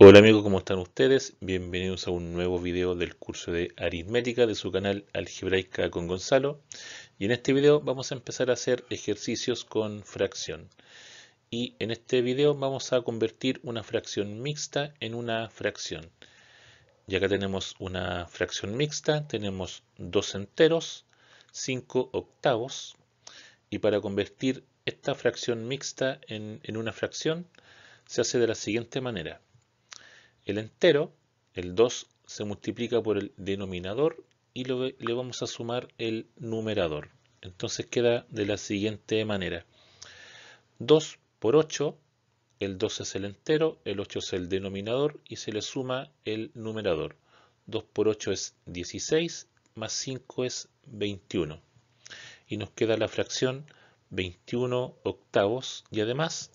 Hola amigos, ¿cómo están ustedes? Bienvenidos a un nuevo video del curso de aritmética de su canal Algebraica con Gonzalo. Y en este video vamos a empezar a hacer ejercicios con fracción. Y en este video vamos a convertir una fracción mixta en una fracción. Y acá tenemos una fracción mixta, tenemos dos enteros, 5 octavos. Y para convertir esta fracción mixta en una fracción, se hace de la siguiente manera el entero, el 2 se multiplica por el denominador y lo, le vamos a sumar el numerador. Entonces queda de la siguiente manera. 2 por 8, el 2 es el entero, el 8 es el denominador y se le suma el numerador. 2 por 8 es 16, más 5 es 21. Y nos queda la fracción 21 octavos y además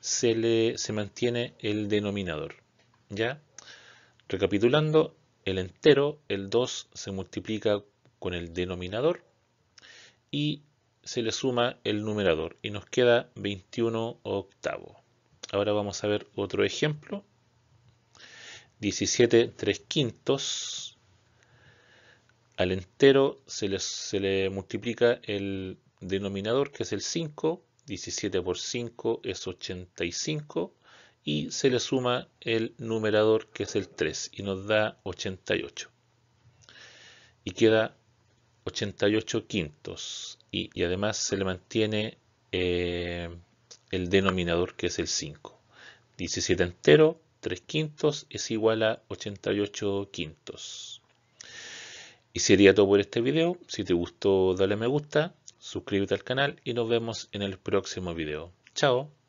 se, le, se mantiene el denominador. ¿Ya? Recapitulando, el entero, el 2 se multiplica con el denominador y se le suma el numerador y nos queda 21 octavos. Ahora vamos a ver otro ejemplo. 17 3 quintos. Al entero se le, se le multiplica el denominador que es el 5. 17 por 5 es 85 y se le suma el numerador que es el 3 y nos da 88. Y queda 88 quintos y, además se le mantiene eh, el denominador que es el 5. 17 entero, 3 quintos es igual a 88 quintos. Y sería todo por este video. Si te gustó, dale me gusta, suscríbete al canal y nos vemos en el próximo video. Chao.